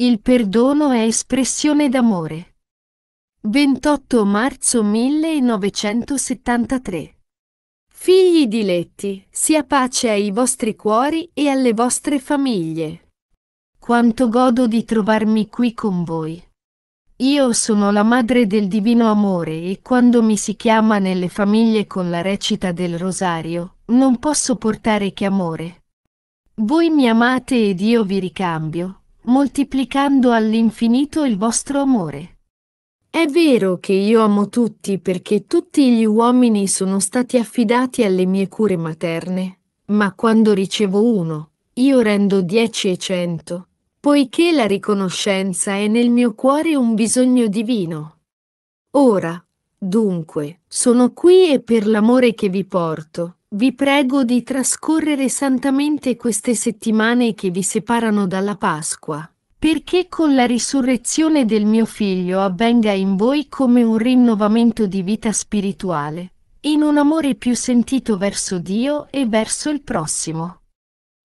Il perdono è espressione d'amore. 28 marzo 1973 Figli diletti, sia pace ai vostri cuori e alle vostre famiglie. Quanto godo di trovarmi qui con voi. Io sono la madre del divino amore e quando mi si chiama nelle famiglie con la recita del rosario, non posso portare che amore. Voi mi amate ed io vi ricambio, moltiplicando all'infinito il vostro amore. È vero che io amo tutti perché tutti gli uomini sono stati affidati alle mie cure materne, ma quando ricevo uno, io rendo dieci e cento, poiché la riconoscenza è nel mio cuore un bisogno divino. Ora, dunque, sono qui e per l'amore che vi porto, vi prego di trascorrere santamente queste settimane che vi separano dalla Pasqua, perché con la risurrezione del mio figlio avvenga in voi come un rinnovamento di vita spirituale, in un amore più sentito verso Dio e verso il prossimo.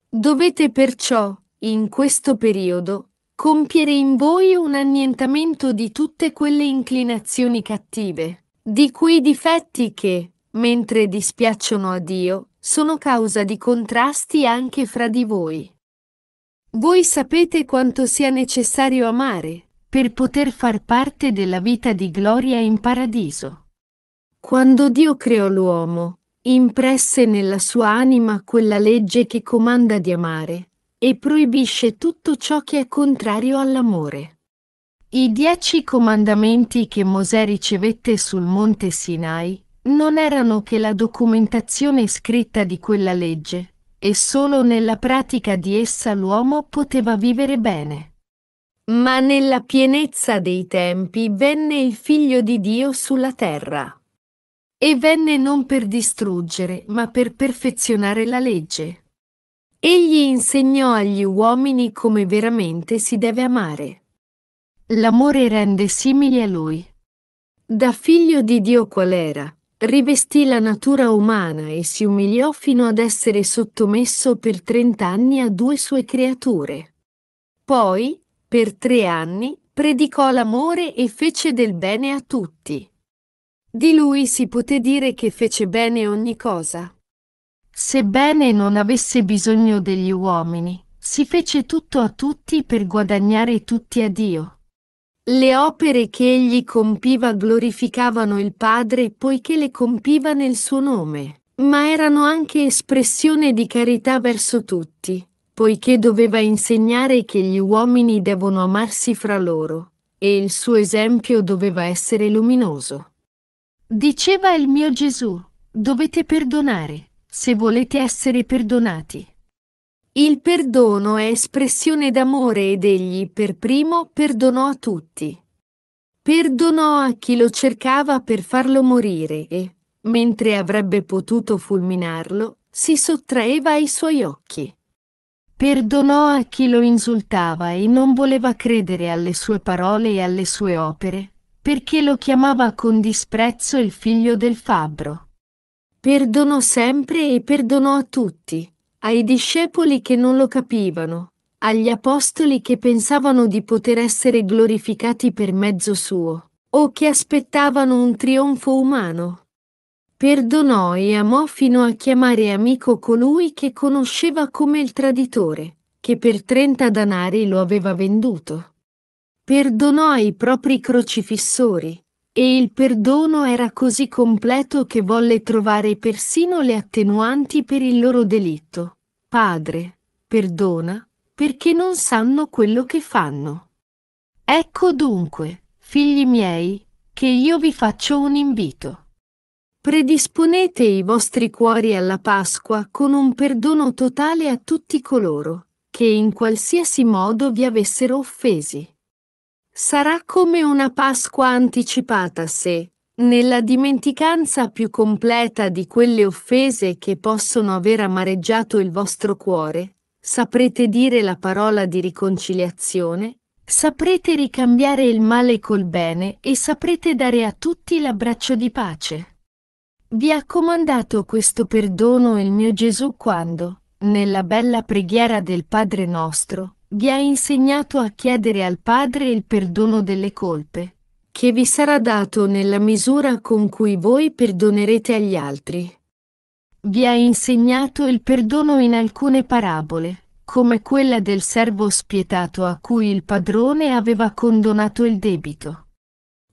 Dovete perciò, in questo periodo, compiere in voi un annientamento di tutte quelle inclinazioni cattive, di quei difetti che, mentre dispiacciono a Dio, sono causa di contrasti anche fra di voi. Voi sapete quanto sia necessario amare per poter far parte della vita di gloria in paradiso. Quando Dio creò l'uomo, impresse nella sua anima quella legge che comanda di amare e proibisce tutto ciò che è contrario all'amore. I dieci comandamenti che Mosè ricevette sul monte Sinai non erano che la documentazione scritta di quella legge, e solo nella pratica di essa l'uomo poteva vivere bene. Ma nella pienezza dei tempi venne il Figlio di Dio sulla terra. E venne non per distruggere, ma per perfezionare la legge. Egli insegnò agli uomini come veramente si deve amare. L'amore rende simili a lui. Da figlio di Dio qual era, rivestì la natura umana e si umiliò fino ad essere sottomesso per trent'anni a due sue creature. Poi, per tre anni, predicò l'amore e fece del bene a tutti. Di lui si poté dire che fece bene ogni cosa. Sebbene non avesse bisogno degli uomini, si fece tutto a tutti per guadagnare tutti a Dio. Le opere che egli compiva glorificavano il Padre poiché le compiva nel suo nome, ma erano anche espressione di carità verso tutti, poiché doveva insegnare che gli uomini devono amarsi fra loro, e il suo esempio doveva essere luminoso. Diceva il mio Gesù, dovete perdonare, se volete essere perdonati. Il perdono è espressione d'amore ed egli, per primo, perdonò a tutti. Perdonò a chi lo cercava per farlo morire e, mentre avrebbe potuto fulminarlo, si sottraeva ai suoi occhi. Perdonò a chi lo insultava e non voleva credere alle sue parole e alle sue opere, perché lo chiamava con disprezzo il figlio del fabbro. Perdonò sempre e perdonò a tutti, ai discepoli che non lo capivano, agli apostoli che pensavano di poter essere glorificati per mezzo suo, o che aspettavano un trionfo umano. Perdonò e amò fino a chiamare amico colui che conosceva come il traditore, che per trenta danari lo aveva venduto. Perdonò ai propri crocifissori, e il perdono era così completo che volle trovare persino le attenuanti per il loro delitto. Padre, perdona, perché non sanno quello che fanno. Ecco dunque, figli miei, che io vi faccio un invito. Predisponete i vostri cuori alla Pasqua con un perdono totale a tutti coloro che in qualsiasi modo vi avessero offesi. Sarà come una Pasqua anticipata se, nella dimenticanza più completa di quelle offese che possono aver amareggiato il vostro cuore, saprete dire la parola di riconciliazione, saprete ricambiare il male col bene e saprete dare a tutti l'abbraccio di pace. Vi ha comandato questo perdono il mio Gesù quando, nella bella preghiera del Padre nostro, vi ha insegnato a chiedere al Padre il perdono delle colpe, che vi sarà dato nella misura con cui voi perdonerete agli altri. Vi ha insegnato il perdono in alcune parabole, come quella del servo spietato a cui il padrone aveva condonato il debito.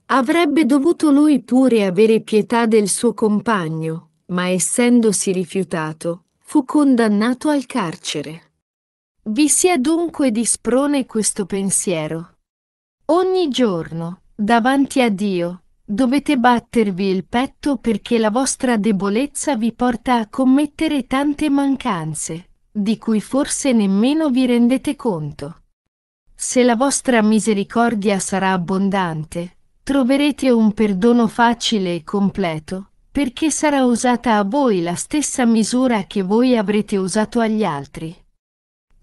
Avrebbe dovuto lui pure avere pietà del suo compagno, ma essendosi rifiutato, fu condannato al carcere. Vi sia dunque di sprone questo pensiero. Ogni giorno, davanti a Dio, dovete battervi il petto perché la vostra debolezza vi porta a commettere tante mancanze, di cui forse nemmeno vi rendete conto. Se la vostra misericordia sarà abbondante, troverete un perdono facile e completo, perché sarà usata a voi la stessa misura che voi avrete usato agli altri.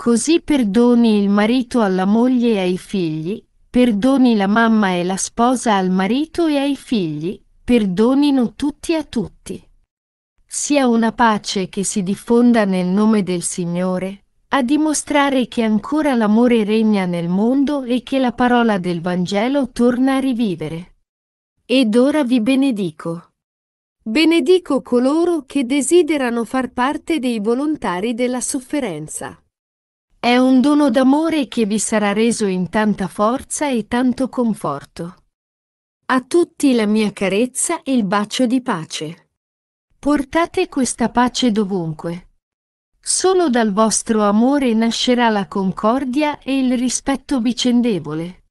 Così perdoni il marito alla moglie e ai figli, perdoni la mamma e la sposa al marito e ai figli, perdonino tutti a tutti. Sia una pace che si diffonda nel nome del Signore, a dimostrare che ancora l'amore regna nel mondo e che la parola del Vangelo torna a rivivere. Ed ora vi benedico. Benedico coloro che desiderano far parte dei volontari della sofferenza. È un dono d'amore che vi sarà reso in tanta forza e tanto conforto. A tutti la mia carezza e il bacio di pace. Portate questa pace dovunque. Solo dal vostro amore nascerà la concordia e il rispetto vicendevole.